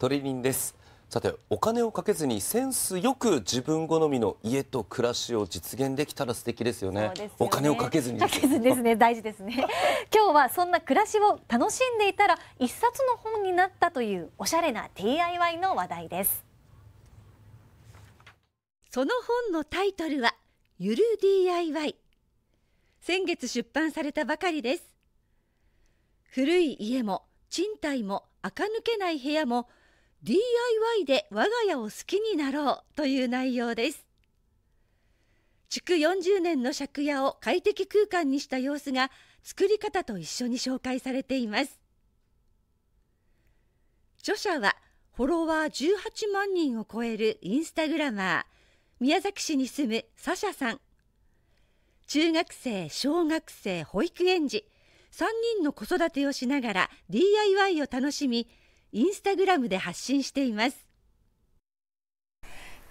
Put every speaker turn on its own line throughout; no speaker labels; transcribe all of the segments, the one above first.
トリリンですさてお金をかけずにセンスよく自分好みの家と暮らしを実現できたら素敵ですよね、ね、お金をかけずにかけ
ずですね大事ですね 今日はそんな暮らしを楽しんでいたら一冊の本になったというおしゃれな DIY の話題ですその本のタイトルはゆる DIY 先月出版されたばかりです古い家も賃貸も垢抜けない部屋も DIY で我が家を好きになろうという内容です築40年の借家を快適空間にした様子が作り方と一緒に紹介されています著者はフォロワー18万人を超えるインスタグラマー宮崎市に住むサシャさん中学生小学生保育園児3人の子育てをしながら DIY を楽しみインスタグラムで発信しています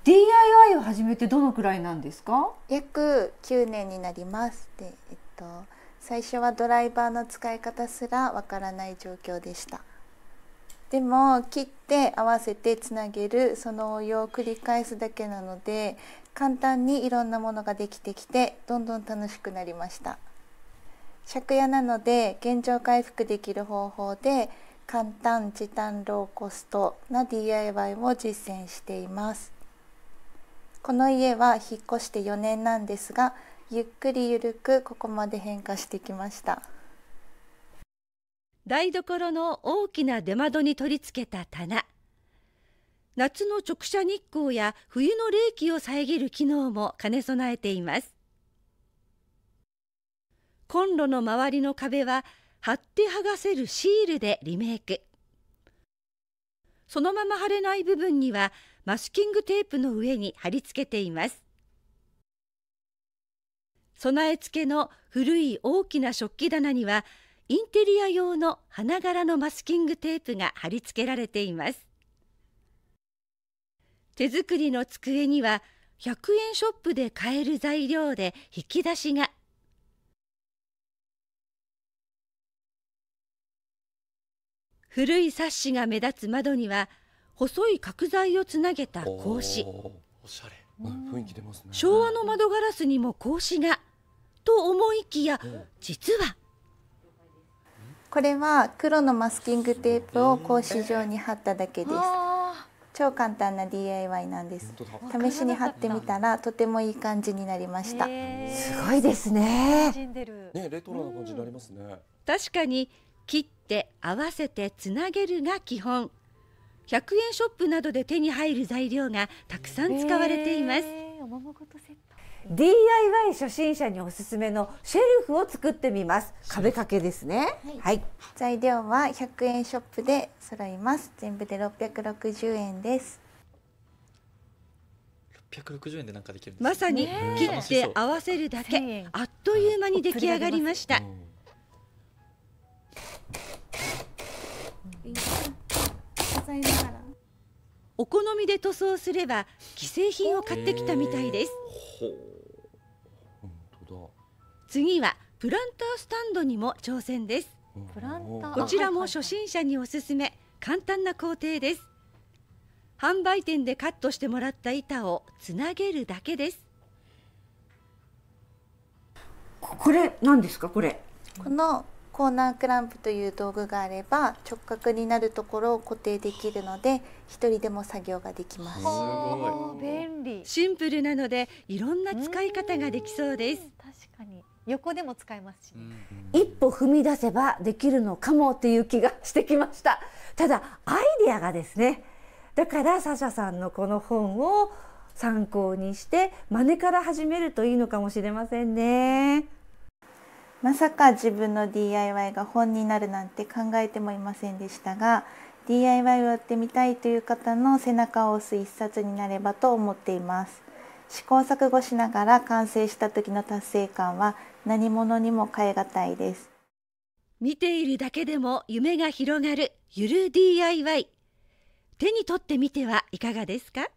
DIY を始めてどのくらいなんです
か約9年になりますで、えっと、最初はドライバーの使い方すらわからない状況でしたでも切って合わせてつなげるその応用を繰り返すだけなので簡単にいろんなものができてきてどんどん楽しくなりました借家なので現状回復できる方法で簡単時短ローコストな DIY を実践していますこの家は引っ越して4年なんですがゆっくりゆるくここまで変化してきました
台所の大きな出窓に取り付けた棚夏の直射日光や冬の冷気を遮る機能も兼ね備えていますコンロの周りの壁は貼って剥がせるシールでリメイクそのまま貼れない部分にはマスキングテープの上に貼り付けています備え付けの古い大きな食器棚にはインテリア用の花柄のマスキングテープが貼り付けられています手作りの机には100円ショップで買える材料で引き出しが古い冊子が目立つ窓には細い角材をつなげた格子おしゃれま雰囲気すね昭和の窓ガラスにも格子が
と思いきや実はこれは黒のマスキングテープを格子状に貼っただけです超簡単な DIY なんです試しに貼ってみたらとてもいい感じになりましたすごいですねねレトロな感じになりますね確かに切っ
て合わせてつなげるが基本100円ショップなどで手に入る材料がたくさん使われています、えー DIY 初心
者におすすめのシェルフを作ってみます壁掛けですね、はい、はい、材料は100円ショップで揃います全部で660円です660円でなんかできるまさに切って合わせるだ
けあっという間に出来上がりました、うんながらお好みで塗装すれば既製品を買ってきたみたいです、次はプランタースタンドにも挑戦です
こちら
も初心者におすすめ簡単な工程です販売店でカットしてもらった板をつなげるだけですこれ何ですかこれ
このコーナークランプという道具があれば直角になるところを固定できるので一人でも作業ができます便利シンプルなのでいろんな使い方ができそうです
確かに横でも使えますし、ね、一歩踏み出せばできるのかもっていう気がしてきましたただアイデアがですねだからサシャさんのこ
の本を参考にして真似から始めるといいのかもしれませんね。まさか自分の DIY が本になるなんて考えてもいませんでしたが DIY をやってみたいという方の背中を押す一冊になればと思っています試行錯誤しながら完成した時の達成感は何者にも代え難いです
見ているだけでも夢が広がるゆる DIY 手に取ってみてはいかがですか